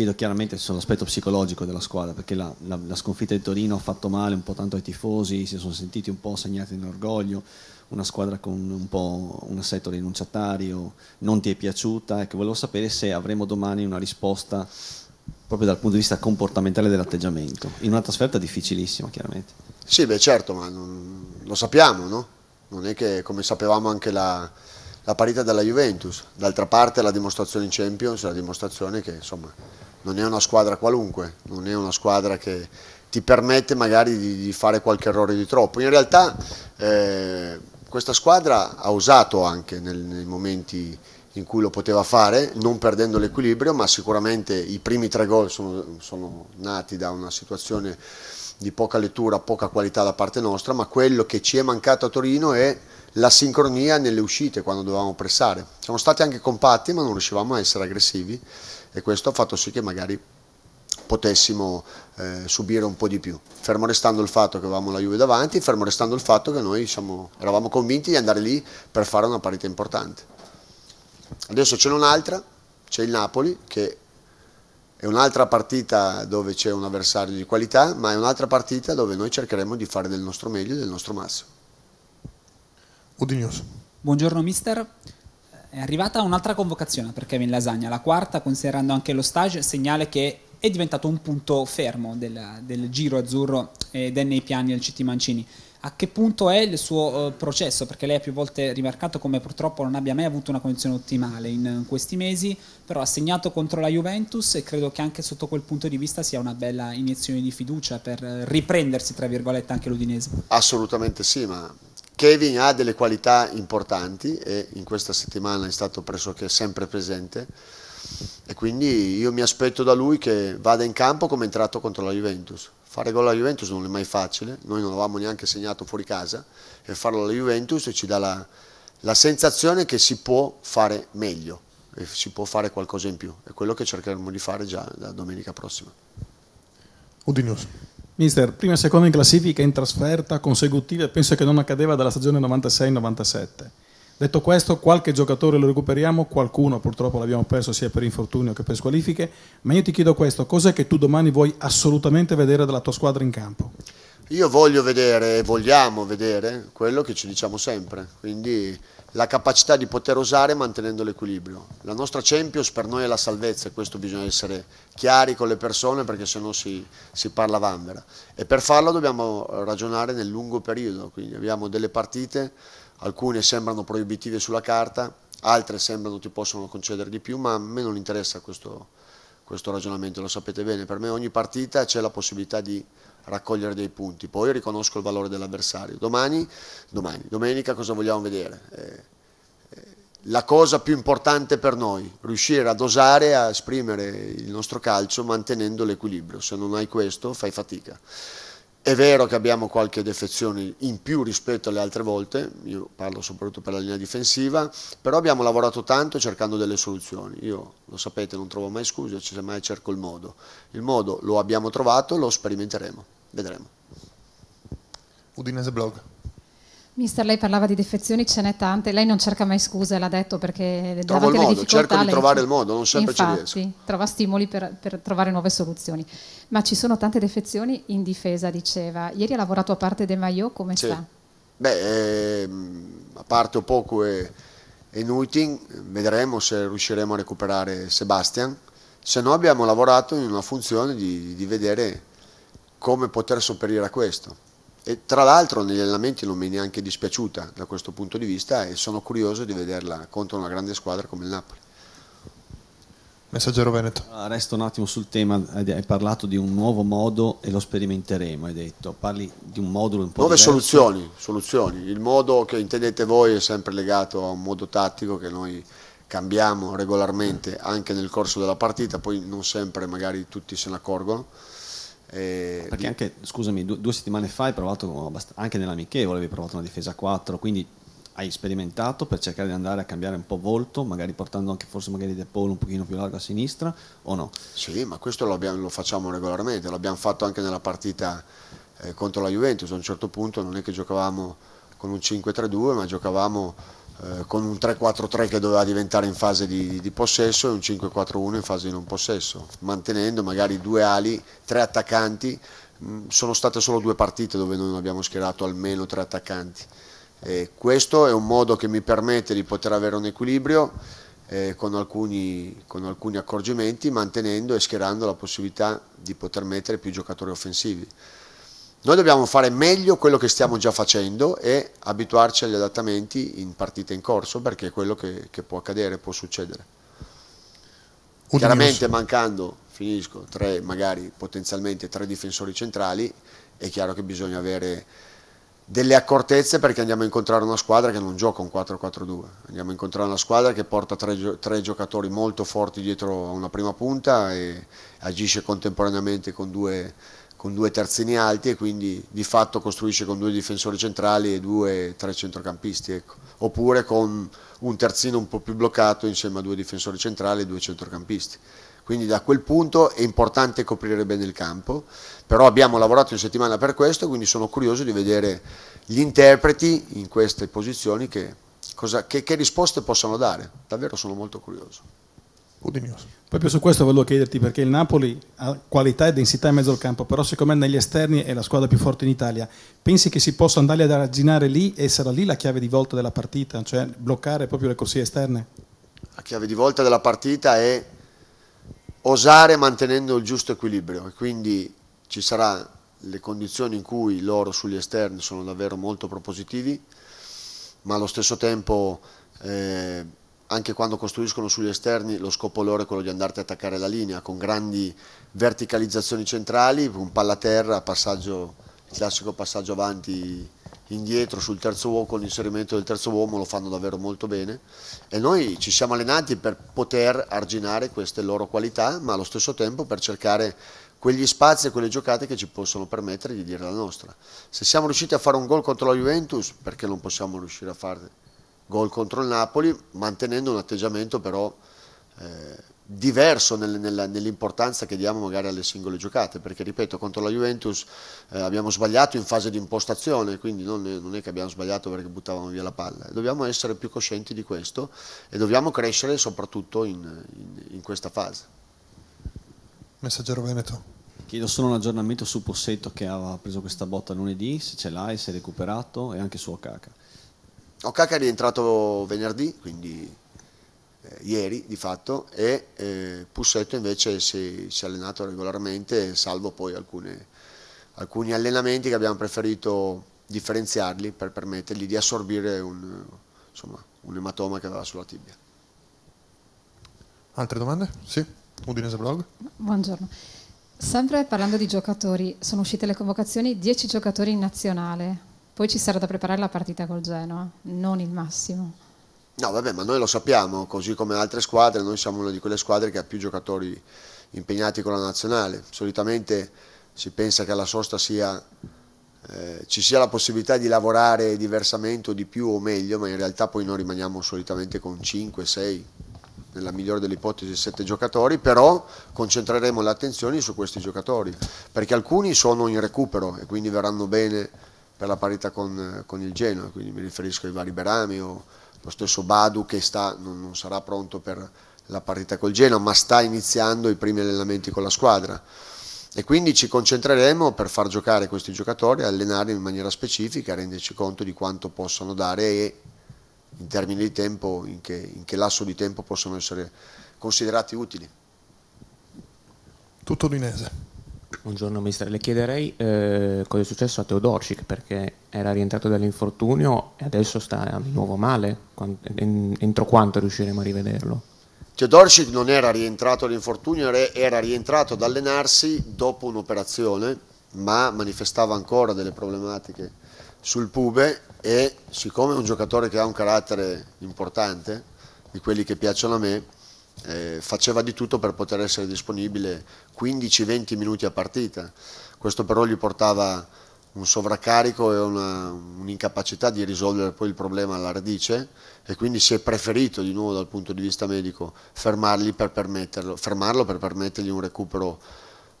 chiedo chiaramente sull'aspetto psicologico della squadra, perché la, la, la, sconfitta di Torino ha fatto male un po' tanto ai tifosi, si sono sentiti un po' segnati in orgoglio, una squadra con un po' un assetto rinunciatario, non ti è piaciuta, ecco, volevo sapere se avremo domani una risposta proprio dal punto di vista comportamentale dell'atteggiamento, in una trasferta difficilissima chiaramente. Sì, beh certo, ma non, lo sappiamo, no? Non è che come sapevamo anche la, la parità della Juventus, d'altra parte la dimostrazione in Champions, la dimostrazione che insomma non è una squadra qualunque, non è una squadra che ti permette magari di, di fare qualche errore di troppo. In realtà eh, questa squadra ha usato anche nel, nei momenti in cui lo poteva fare, non perdendo l'equilibrio, ma sicuramente i primi tre gol sono, sono nati da una situazione di poca lettura, poca qualità da parte nostra, ma quello che ci è mancato a Torino è la sincronia nelle uscite quando dovevamo pressare. Siamo stati anche compatti, ma non riuscivamo a essere aggressivi e questo ha fatto sì che magari potessimo eh, subire un po' di più, fermo restando il fatto che avevamo la Juve davanti, fermo restando il fatto che noi siamo, eravamo convinti di andare lì per fare una partita importante. Adesso c'è un'altra, c'è il Napoli, che è un'altra partita dove c'è un avversario di qualità, ma è un'altra partita dove noi cercheremo di fare del nostro meglio e del nostro massimo. Udignos. Buongiorno mister. È arrivata un'altra convocazione per Kevin Lasagna, la quarta, considerando anche lo stage, segnale che è diventato un punto fermo del, del giro azzurro ed è nei piani del CT Mancini. A che punto è il suo uh, processo? Perché lei ha più volte rimarcato come purtroppo non abbia mai avuto una condizione ottimale in, in questi mesi, però ha segnato contro la Juventus e credo che anche sotto quel punto di vista sia una bella iniezione di fiducia per eh, riprendersi, tra virgolette, anche l'Udinese. Assolutamente sì, ma Kevin ha delle qualità importanti e in questa settimana è stato pressoché sempre presente e quindi io mi aspetto da lui che vada in campo come è entrato contro la Juventus. Fare gol alla Juventus non è mai facile, noi non avevamo neanche segnato fuori casa e farlo alla Juventus ci dà la, la sensazione che si può fare meglio e si può fare qualcosa in più. È quello che cercheremo di fare già da domenica prossima. Udinese. Mister, prima e seconda in classifica in trasferta consecutive, penso che non accadeva dalla stagione 96-97. Detto questo, qualche giocatore lo recuperiamo, qualcuno purtroppo l'abbiamo perso sia per infortunio che per squalifiche, ma io ti chiedo questo, cos'è che tu domani vuoi assolutamente vedere dalla tua squadra in campo? Io voglio vedere e vogliamo vedere quello che ci diciamo sempre, quindi la capacità di poter osare mantenendo l'equilibrio. La nostra Champions per noi è la salvezza e questo bisogna essere chiari con le persone perché sennò si, si parla vanvera. E per farlo dobbiamo ragionare nel lungo periodo, quindi abbiamo delle partite, alcune sembrano proibitive sulla carta, altre sembrano ti possono concedere di più, ma a me non interessa questo, questo ragionamento, lo sapete bene, per me ogni partita c'è la possibilità di raccogliere dei punti, poi riconosco il valore dell'avversario. Domani, domani domenica cosa vogliamo vedere? Eh, eh la cosa più importante per noi, riuscire a dosare, a esprimere il nostro calcio mantenendo l'equilibrio, se non hai questo fai fatica. È vero che abbiamo qualche defezione in più rispetto alle altre volte, io parlo soprattutto per la linea difensiva, però abbiamo lavorato tanto cercando delle soluzioni. Io lo sapete, non trovo mai scuse, semmai cerco il modo. Il modo lo abbiamo trovato, lo sperimenteremo, vedremo. Udinese Blog. Mister, lei parlava di defezioni, ce n'è tante. Lei non cerca mai scuse, l'ha detto, perché Trovo davanti alle difficoltà... Cerco di trovare il modo, non sempre infatti, ci riesco. trova stimoli per, per, trovare nuove soluzioni. Ma ci sono tante defezioni in difesa, diceva. Ieri ha lavorato a parte De Maio, come sì. sta? Beh, eh, a parte un poco e, e Nuiting, vedremo se riusciremo a recuperare Sebastian. Se no abbiamo lavorato in una funzione di, di vedere come poter sopperire a questo e tra l'altro negli allenamenti non mi è neanche dispiaciuta da questo punto di vista e sono curioso di vederla contro una grande squadra come il Napoli. Messaggero Veneto. Ah, resto un attimo sul tema, hai parlato di un nuovo modo e lo sperimenteremo, hai detto. Parli di un modulo un po' Nuove diverso. soluzioni, soluzioni. Il modo che intendete voi è sempre legato a un modo tattico che noi cambiamo regolarmente anche nel corso della partita, poi non sempre magari tutti se ne accorgono eh, ah, Perché anche, scusami, due, due settimane fa hai provato, oh, anche nell'amichevole avevi provato una difesa 4, quindi hai sperimentato per cercare di andare a cambiare un po' volto, magari portando anche forse magari De Paul un pochino più largo a sinistra o no? Sì, ma questo lo, abbiamo, lo facciamo regolarmente, l'abbiamo fatto anche nella partita eh, contro la Juventus, a un certo punto non è che giocavamo con un 5-3-2, ma giocavamo eh, con un 3-4-3 che doveva diventare in fase di, di possesso e un 5-4-1 in fase di non possesso, mantenendo magari due ali, tre attaccanti, mm, sono state solo due partite dove noi non abbiamo schierato almeno tre attaccanti. E questo è un modo che mi permette di poter avere un equilibrio eh, con, alcuni, con, alcuni, accorgimenti, mantenendo e schierando la possibilità di poter mettere più giocatori offensivi. Noi dobbiamo fare meglio quello che stiamo già facendo e abituarci agli adattamenti in partita in corso perché è quello che, che può accadere, può succedere. Oddio. Chiaramente mancando, finisco, tre, magari potenzialmente tre difensori centrali, è chiaro che bisogna avere delle accortezze perché andiamo a incontrare una squadra che non gioca un 4-4-2, andiamo a incontrare una squadra che porta tre, tre, giocatori molto forti dietro a una prima punta e agisce contemporaneamente con due con due terzini alti e quindi di fatto costruisce con due difensori centrali e due tre centrocampisti, ecco. oppure con un terzino un po' più bloccato insieme a due difensori centrali e due centrocampisti. Quindi da quel punto è importante coprire bene il campo, però abbiamo lavorato in settimana per questo, quindi sono curioso di vedere gli interpreti in queste posizioni che, cosa, che, che risposte possano dare, davvero sono molto curioso. Proprio su questo volevo chiederti perché il Napoli ha qualità e densità in mezzo al campo, però siccome negli esterni è la squadra più forte in Italia. Pensi che si possa andare ad arginare lì e sarà lì la chiave di volta della partita, cioè bloccare proprio le corsie esterne? La chiave di volta della partita è osare mantenendo il giusto equilibrio e quindi ci saranno le condizioni in cui loro sugli esterni sono davvero molto propositivi, ma allo stesso tempo... Eh, anche quando costruiscono sugli esterni lo scopo loro è quello di andarti a attaccare la linea con grandi verticalizzazioni centrali, un palla a terra, passaggio, classico passaggio avanti indietro sul terzo uomo, con l'inserimento del terzo uomo lo fanno davvero molto bene e noi ci siamo allenati per poter arginare queste loro qualità ma allo stesso tempo per cercare quegli spazi e quelle giocate che ci possono permettere di dire la nostra. Se siamo riusciti a fare un gol contro la Juventus, perché non possiamo riuscire a farlo? gol contro il Napoli, mantenendo un atteggiamento però eh, diverso nel, nel, nell'importanza che diamo magari alle singole giocate, perché ripeto, contro la Juventus eh, abbiamo sbagliato in fase di impostazione, quindi non, non, è che abbiamo sbagliato perché buttavamo via la palla, dobbiamo essere più coscienti di questo e dobbiamo crescere soprattutto in, in, in questa fase. Messaggero Veneto. Chiedo solo un aggiornamento su Possetto che aveva preso questa botta lunedì, se ce l'hai, se è recuperato e anche su Okaka. Okaka è rientrato venerdì, quindi eh, ieri di fatto, e eh, Pussetto invece si, si, è allenato regolarmente, salvo poi alcune, alcuni allenamenti che abbiamo preferito differenziarli per permettergli di assorbire un, insomma, un ematoma che aveva sulla tibia. Altre domande? Sì, Udinese Blog. Buongiorno. Sempre parlando di giocatori, sono uscite le convocazioni 10 giocatori in nazionale, poi ci sarà da preparare la partita col Genoa, non il massimo. No, vabbè, ma noi lo sappiamo, così come altre squadre, noi siamo una di quelle squadre che ha più giocatori impegnati con la nazionale. Solitamente si pensa che alla sosta sia, eh, ci sia la possibilità di lavorare diversamente o di più o meglio, ma in realtà poi noi rimaniamo solitamente con 5, 6, nella migliore delle ipotesi 7 giocatori, però concentreremo le attenzioni su questi giocatori, perché alcuni sono in recupero e quindi verranno bene per la parità con, con il Genoa, quindi mi riferisco ai vari Berami o lo stesso Badu che sta, non, non sarà pronto per la parità col Genoa, ma sta iniziando i primi allenamenti con la squadra e quindi ci concentreremo per far giocare questi giocatori, allenarli in maniera specifica, renderci conto di quanto possono dare e in termini di tempo, in che, in che lasso di tempo possono essere considerati utili. Tutto l'Inese. Buongiorno mister, le chiederei eh, cosa è successo a Teodorcic perché era rientrato dall'infortunio e adesso sta di nuovo male, entro quanto riusciremo a rivederlo? Teodorcic non era rientrato dall'infortunio, era rientrato ad allenarsi dopo un'operazione ma manifestava ancora delle problematiche sul pube e siccome è un giocatore che ha un carattere importante, di quelli che piacciono a me, eh, faceva di tutto per poter essere disponibile 15-20 minuti a partita, questo però gli portava un sovraccarico e una, un'incapacità di risolvere poi il problema alla radice e quindi si è preferito di nuovo dal punto di vista medico fermarlo per permettergli un recupero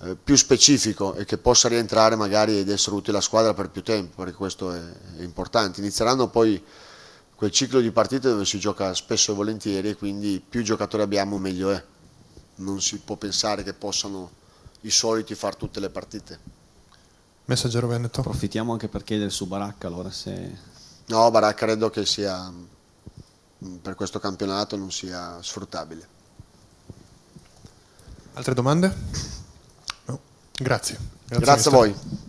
eh, più specifico e che possa rientrare magari ed essere utile alla squadra per più tempo, perché questo è, è importante. Inizieranno poi quel ciclo di partite dove si gioca spesso e volentieri e quindi più giocatori abbiamo meglio è. Non si può pensare che possano i soliti far tutte le partite. Messaggero Veneto. Approfittiamo anche per chiedere su Baracca allora se... No, Baracca credo che sia mm, per questo campionato non sia sfruttabile. Altre domande? No. Grazie. Grazie, Grazie a voi.